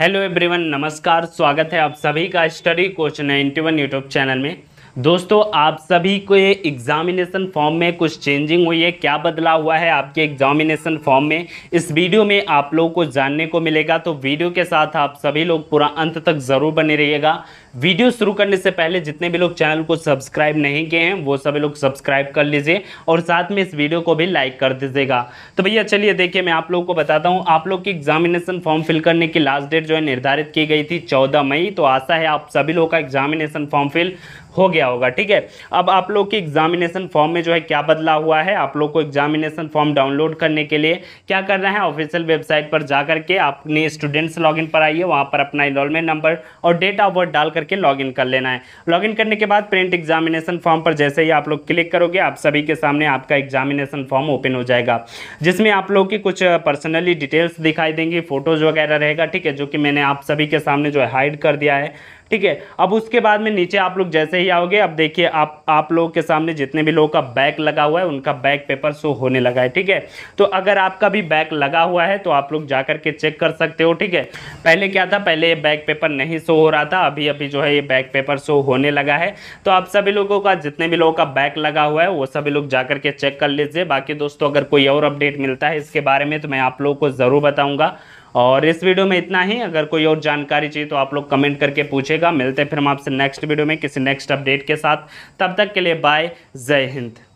hello everyone नमस्कार स्वागत है आप सभी का study coach ninety one YouTube channel में दोस्तों आप सभी को ये एग्जामिनेशन फॉर्म में कुछ चेंजिंग हुई है क्या बदलाव हुआ है आपके एग्जामिनेशन फॉर्म में इस वीडियो में आप लोगों को जानने को मिलेगा तो वीडियो के साथ आप सभी लोग पूरा अंत तक ज़रूर बने रहिएगा वीडियो शुरू करने से पहले जितने भी लोग चैनल को सब्सक्राइब नहीं किए हैं वो सभी लोग सब्सक्राइब कर लीजिए और साथ में इस वीडियो को भी लाइक कर दीजिएगा तो भैया चलिए देखिए मैं आप लोगों को बताता हूँ आप लोग की एग्जामिनेशन फॉर्म फिल करने की लास्ट डेट जो है निर्धारित की गई थी चौदह मई तो आशा है आप सभी लोग का एग्जामिनेशन फॉर्म फिल हो गया होगा ठीक है अब आप लोग के एग्जामिनेशन फॉर्म में जो है क्या बदलाव हुआ है आप लोग को एग्जामिनेशन फॉर्म डाउनलोड करने के लिए क्या करना है ऑफिशियल वेबसाइट पर जाकर के आपने स्टूडेंट्स लॉगिन पर आइए वहाँ पर अपना इनरोलमेंट नंबर और डेट ऑफ बर्थ डालकर करके लॉगिन कर लेना है लॉगिन करने के बाद प्रिंट एग्जामिनेशन फॉर्म पर जैसे ही आप लोग क्लिक करोगे आप सभी के सामने आपका एग्जामिनेशन फॉर्म ओपन हो जाएगा जिसमें आप लोग की कुछ पर्सनली डिटेल्स दिखाई देंगी फोटोज़ वगैरह रहेगा ठीक है जो कि मैंने आप सभी के सामने जो है हाइड कर दिया है ठीक है अब उसके बाद में नीचे आप लोग जैसे ही आओगे अब देखिए आप आप लोगों के सामने जितने भी लोगों का बैक लगा हुआ है उनका बैक पेपर शो होने लगा है ठीक है तो अगर आपका भी बैक लगा हुआ है तो आप लोग जा करके चेक कर सकते हो ठीक है पहले क्या था पहले ये बैक पेपर नहीं शो हो रहा था अभी अभी जो है ये बैक पेपर शो होने लगा है तो आप सभी लोगों का जितने भी लोगों का बैक लगा हुआ है वो सभी लोग जा करके चेक कर लीजिए बाकी दोस्तों अगर कोई और अपडेट मिलता है इसके बारे में तो मैं आप लोगों को ज़रूर बताऊँगा और इस वीडियो में इतना ही अगर कोई और जानकारी चाहिए तो आप लोग कमेंट करके पूछेगा मिलते हैं फिर हम आपसे नेक्स्ट वीडियो में किसी नेक्स्ट अपडेट के साथ तब तक के लिए बाय जय हिंद